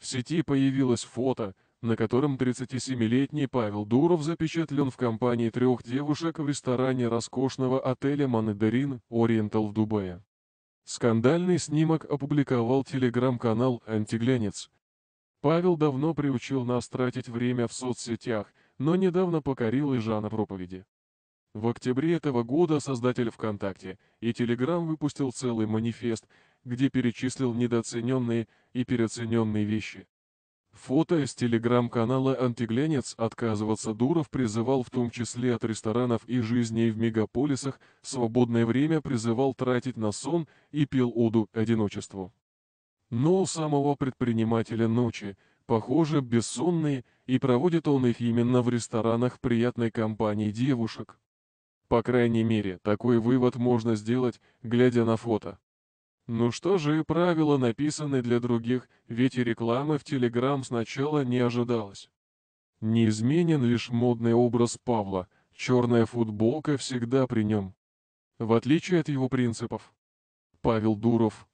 В сети появилось фото, на котором 37-летний Павел Дуров запечатлен в компании трех девушек в ресторане роскошного отеля Манедерин Ориентал в Дубае. Скандальный снимок опубликовал телеграм-канал «Антиглянец». Павел давно приучил нас тратить время в соцсетях, но недавно покорил и жанр проповеди. В октябре этого года создатель ВКонтакте и Телеграм выпустил целый манифест, где перечислил недооцененные и переоцененные вещи. Фото из телеграм-канала «Антиглянец» отказываться Дуров призывал в том числе от ресторанов и жизней в мегаполисах, свободное время призывал тратить на сон и пил оду одиночеству. Но у самого предпринимателя ночи, похоже, бессонные, и проводит он их именно в ресторанах приятной компании девушек. По крайней мере, такой вывод можно сделать, глядя на фото. Ну что же и правила написаны для других, ведь и рекламы в Телеграм сначала не ожидалось. Неизменен лишь модный образ Павла, черная футболка всегда при нем. В отличие от его принципов. Павел Дуров,